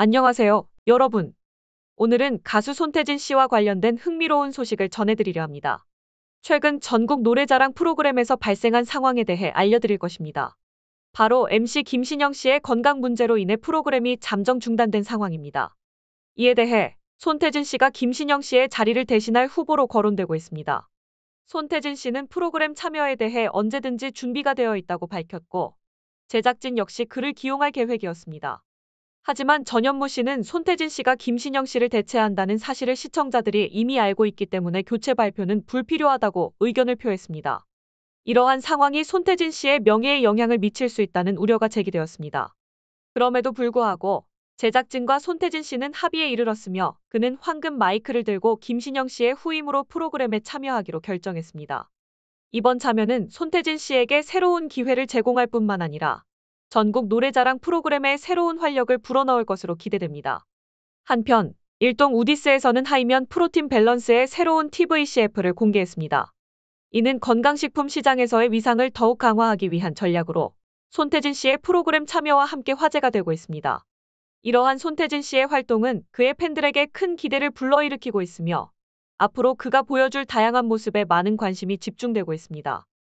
안녕하세요, 여러분. 오늘은 가수 손태진 씨와 관련된 흥미로운 소식을 전해드리려 합니다. 최근 전국 노래자랑 프로그램에서 발생한 상황에 대해 알려드릴 것입니다. 바로 MC 김신영 씨의 건강 문제로 인해 프로그램이 잠정 중단된 상황입니다. 이에 대해 손태진 씨가 김신영 씨의 자리를 대신할 후보로 거론되고 있습니다. 손태진 씨는 프로그램 참여에 대해 언제든지 준비가 되어 있다고 밝혔고 제작진 역시 그를 기용할 계획이었습니다. 하지만 전현무 씨는 손태진 씨가 김신영 씨를 대체한다는 사실을 시청자들이 이미 알고 있기 때문에 교체 발표는 불필요하다고 의견을 표했습니다. 이러한 상황이 손태진 씨의 명예에 영향을 미칠 수 있다는 우려가 제기되었습니다. 그럼에도 불구하고 제작진과 손태진 씨는 합의에 이르렀으며 그는 황금 마이크를 들고 김신영 씨의 후임으로 프로그램에 참여하기로 결정했습니다. 이번 참여는 손태진 씨에게 새로운 기회를 제공할 뿐만 아니라 전국 노래자랑 프로그램에 새로운 활력을 불어넣을 것으로 기대됩니다. 한편 일동 우디스에서는 하이면 프로틴 밸런스의 새로운 TVCF를 공개했습니다. 이는 건강식품 시장에서의 위상을 더욱 강화하기 위한 전략으로 손태진 씨의 프로그램 참여와 함께 화제가 되고 있습니다. 이러한 손태진 씨의 활동은 그의 팬들에게 큰 기대를 불러일으키고 있으며 앞으로 그가 보여줄 다양한 모습에 많은 관심이 집중되고 있습니다.